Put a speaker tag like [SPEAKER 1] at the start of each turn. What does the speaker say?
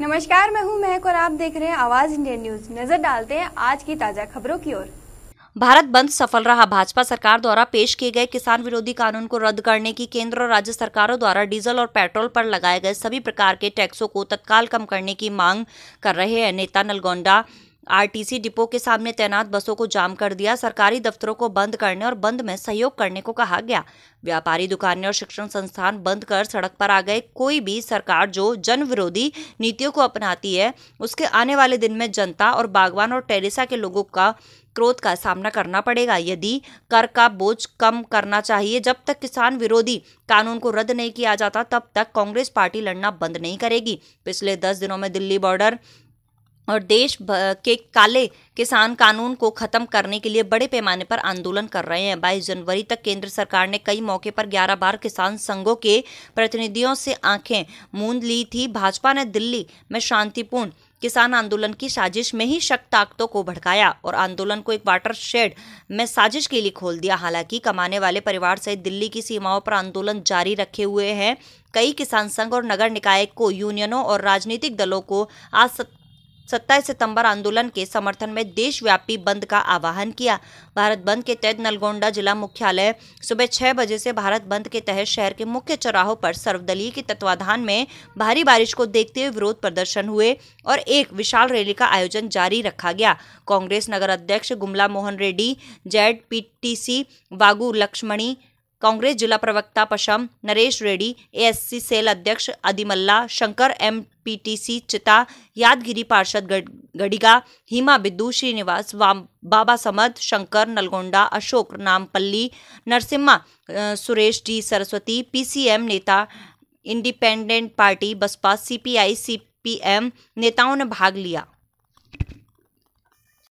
[SPEAKER 1] नमस्कार मैं हूं महक और आप देख रहे हैं आवाज इंडिया न्यूज नजर डालते हैं आज की ताजा खबरों की ओर भारत बंद सफल रहा भाजपा सरकार द्वारा पेश किए गए किसान विरोधी कानून को रद्द करने की केंद्र और राज्य सरकारों द्वारा डीजल और पेट्रोल पर लगाए गए सभी प्रकार के टैक्सों को तत्काल कम करने की मांग कर रहे हैं नेता नलगोंडा आरटीसी डिपो के सामने तैनात बसों को जाम कर दिया सरकारी दफ्तरों को बंद करने और बंद में सहयोग करने को कहा गया व्यापारी दुकानें और शिक्षण संस्थान बंद कर सड़क पर आ गए कोई भी सरकार जो जन विरोधी नीतियों को अपनाती है उसके आने वाले दिन में जनता और बागवान और टेरेसा के लोगों का क्रोध का सामना करना पड़ेगा यदि कर का बोझ कम करना चाहिए जब तक किसान विरोधी कानून को रद्द नहीं किया जाता तब तक कांग्रेस पार्टी लड़ना बंद नहीं करेगी पिछले दस दिनों में दिल्ली बॉर्डर और देश के काले किसान कानून को खत्म करने के लिए बड़े पैमाने पर आंदोलन कर रहे हैं बाईस जनवरी तक केंद्र सरकार ने कई मौके पर ग्यारह बार किसान संघों के प्रतिनिधियों से आंखें मूंद ली थी भाजपा ने दिल्ली में शांतिपूर्ण किसान आंदोलन की साजिश में ही शक ताकतों को भड़काया और आंदोलन को एक वाटर शेड में साजिश के लिए खोल दिया हालांकि कमाने वाले परिवार सहित दिल्ली की सीमाओं पर आंदोलन जारी रखे हुए हैं कई किसान संघ और नगर निकाय को यूनियनों और राजनीतिक दलों को आज सत्ताईस सितंबर आंदोलन के समर्थन में देशव्यापी बंद का आह्वान किया भारत बंद के तहत नलगोंडा जिला मुख्यालय सुबह छह बजे से भारत बंद के तहत शहर के मुख्य चौराहों पर सर्वदलीय के तत्वाधान में भारी बारिश को देखते हुए विरोध प्रदर्शन हुए और एक विशाल रैली का आयोजन जारी रखा गया कांग्रेस नगर अध्यक्ष Gumla Mohan Reddy Z P C Vagu Laxmani Congress जिला प्रवक्ता पशम नरेश रेड्डी एएससी सेल अध्यक्ष आदिमल्ला शंकर एम पीटीसी चिता यादगिरी पार्षद गढ़िगा हिमा बिद्दू श्रीनिवास बाबा समद शंकर नलगोंडा अशोक नामपल्ली नरसिम्हा सुरेश डी सरस्वती पीसीएम नेता independent party Baspa CPI CPM नेताओं ने भाग लिया